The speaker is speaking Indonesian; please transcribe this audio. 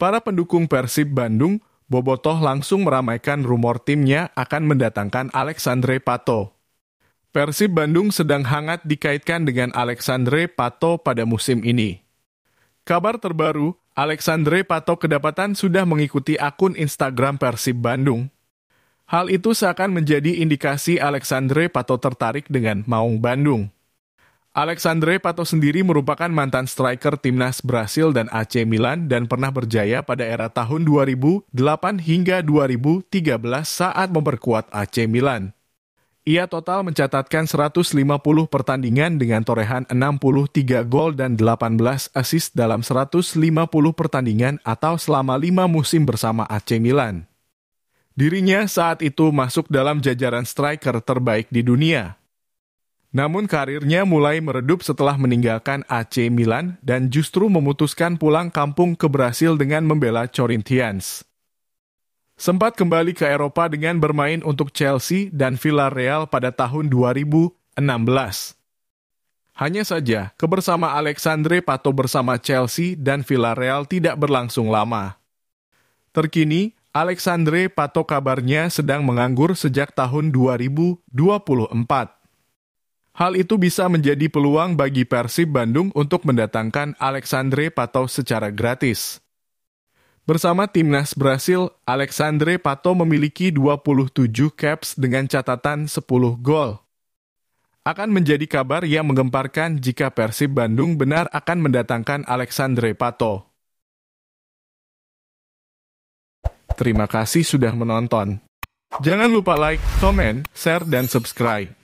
Para pendukung Persib Bandung Bobotoh langsung meramaikan rumor timnya akan mendatangkan Alexandre Pato. Persib Bandung sedang hangat dikaitkan dengan Alexandre Pato pada musim ini. Kabar terbaru, Alexandre Patok kedapatan sudah mengikuti akun Instagram Persib Bandung. Hal itu seakan menjadi indikasi Alexandre Pato tertarik dengan Maung Bandung. Alexandre Pato sendiri merupakan mantan striker timnas Brasil dan AC Milan dan pernah berjaya pada era tahun 2008 hingga 2013 saat memperkuat AC Milan. Ia total mencatatkan 150 pertandingan dengan torehan 63 gol dan 18 asis dalam 150 pertandingan atau selama 5 musim bersama AC Milan. Dirinya saat itu masuk dalam jajaran striker terbaik di dunia. Namun karirnya mulai meredup setelah meninggalkan AC Milan dan justru memutuskan pulang kampung ke Brasil dengan membela Corinthians sempat kembali ke Eropa dengan bermain untuk Chelsea dan Villarreal pada tahun 2016. Hanya saja, kebersama Alexandre Pato bersama Chelsea dan Villarreal tidak berlangsung lama. Terkini, Alexandre Pato kabarnya sedang menganggur sejak tahun 2024. Hal itu bisa menjadi peluang bagi Persib Bandung untuk mendatangkan Alexandre Pato secara gratis. Bersama timnas Brasil, Alexandre Pato memiliki 27 caps dengan catatan 10 gol. Akan menjadi kabar yang menggemparkan jika Persib Bandung benar akan mendatangkan Alexandre Pato. Terima kasih sudah menonton. Jangan lupa like, comment, share, dan subscribe.